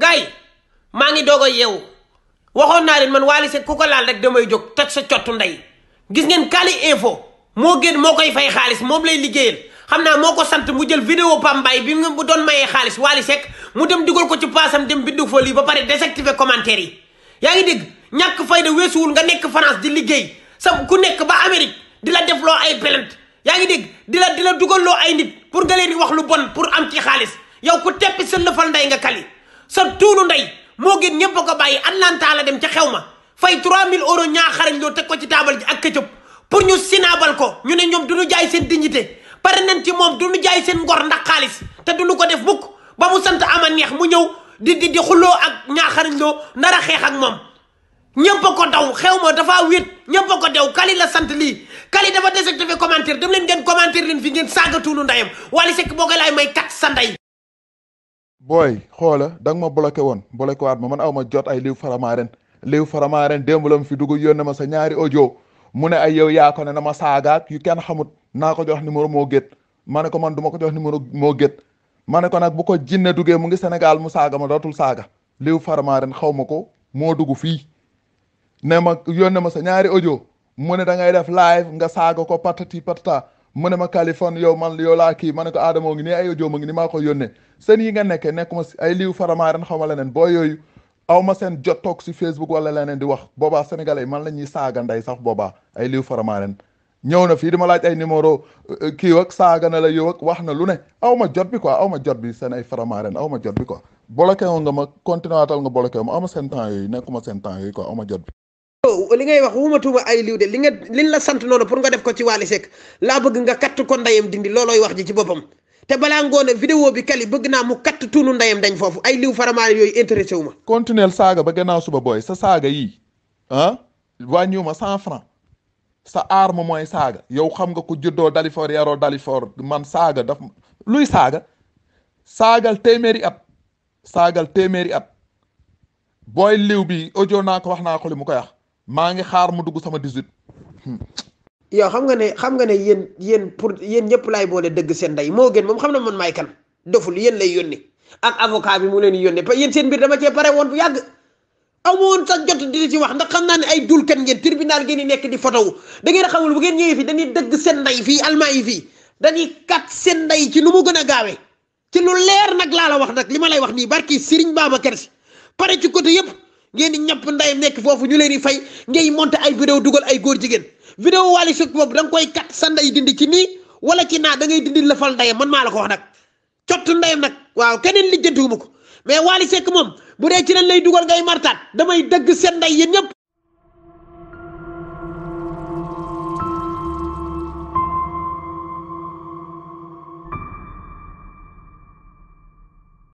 gars yi maa ngi doog a yeewu waxoon naa leen man Wally Seck ku ko laal rek damay jóg toj sa cottu ndey gis ngeen Kali Info moo génn moo koy fay xaalis moom lay liggéeyal xam naa moo ko sant mu jël vidéo pambaay bi mu doon mayee xaalis Wally Seck mu dem dugal ko ci paasam dem bindu fa lii ba pare désactiver commentaire yi yaa ngi dégg ñàkk fay fayda weesuwul nga nekk France di liggéey sa ku nekk ba Amérique di la def loo ay plainte yaa ngi dégg di la di la dugalloo ay nit pour nga di wax lu bon pour am ci xaalis yow ku teppi sa lëfal ndey nga Kali sa tuunu ndey moo gën ñëpp ko bàyyi Atlanta la dem ca xew ma fay 3000 euros ñaa xarañ loo teg ko ci taabal ji ak këccëb pour ñu sinaabal ko ñu ne ñoom du ñu jaay seen dignité pare nañ ci moom du ñu jaay seen ngor ndax xaalis te du ñu ko def mukk ba mu sant ama neex mu ñëw di di di xuloo ak ñaa xarañ loo nar a xeex ak moom. ñëpp a ko daw xew ma dafa wéet ñëpp ko daw Kali la sant lii Kali dafa désactivé commentaire dem leen ngeen leen ngeen saaga tuunu ndeyam Wally Seck boo ko laay may kat sa booy xoola da nga ma bloqué woon bloqué waat ma man aw ma jot ay liw faramaaren liw faramaaren démb la mu fi dugg yónnee ma sa ñaari ojo mu ne ay yow yaa ko na ma saagaak yu kenn xamut naa ko jox numéro moo gét ma ne ko man du ko jox numéro moo gét ma ne ko nag bu ko jinne duggee mu ngi senegal mu saaga ma dootul saaga liw faramaaren xaw ma ko moo dugg fii ne ma yónnee ma sa ñaari audio mu ne da ngay def live nga saaga ko patati patata mu ne ma Kaliphone yow man yow laa kii ma ne ko aadamoo ngi nii ay audio ma ngi ni maa ko yónnee seen yi nga nekkee nekkuma si ay liiw faramaaren xaw ma leneen boo yooyu aw ma seen jot toog wala leneen di wax boobaa sénégalais man la ñuy saaga nday sax boobaa ay liiw faramaaren ñëw na fii di ma laaj ay numéro eh, eh, kii ak saaga na la yow ak wax na lu ne aw ma jot bi quoi aw ma jot bi seen ay faramaaren aw ma jot bi quoi bloqué woon nga ma continué waatal nga bloqué ma aw ma seen temps yooyu nekkuma seen temps yooyu quoi aw jot bi li ngay wax wumatuma ay liw de li nga liñ la sant noonu pour nga def ko ci Wally Seck laa bëgg nga katt ko ndayam dindi loolooy wax ji ci boppam te balaa ngoone vidéo bi kali bëgg naa mu katt tuunu ndayam dañ foofu ay liw faramaane yooyu intéressé wu ma continuel saaga ba gannaaw suba booy sa saaga yi ah wàññiwu cent franc sa arme mooy saaga yow xam nga ko juddoo Dalifort yaroo Dalifort man saaga daf luy saaga saagal téeméeri at saagal téeméeri at booy liw bi audio naa ko wax naa ko li mu koy wax maa ngi xaar mu dugg sama 18. yow xam nga ne xam nga ne yéen yéen pour yéen ñëpp laay boole dëgg seen ndey moo gën moom xam na man maay kan doful yéen lay yónni ak avocat bi mu leen yónni parce que yéen seen mbir dama cee pare woon bu yàgg. amoon sax jot di wax ndax xam naa ne ay dul ngeen tribunal ngeen di nekk di fotowu da ngeen xamul bu ngeen ñëwee fii dañuy dëgg seen ndey fii almaa yi fii dañuy kat seen ndey ci nu mu gën a gaawee ci lu leer nag laa la wax nag li ma lay wax nii barki Serigne Babacar Si pare ci côté yëpp. ngeen di ñëpp ndayam nekk foofu ñu leen di fay ngay monté ay vidéo dugal ay góor jigéen vidéo Wally Seck boobu da danga koy kat sa ndey dindi ci nii wala ci naa da ngay dindi lëfal ndayam man maa la ko wax nag cottu ndayam nag waaw keneen lijjantiwuma ko mais Wally Seck moom bu dee ci leen lay dugal ngay martaat damay dëgg seen ndey yéen ñëpp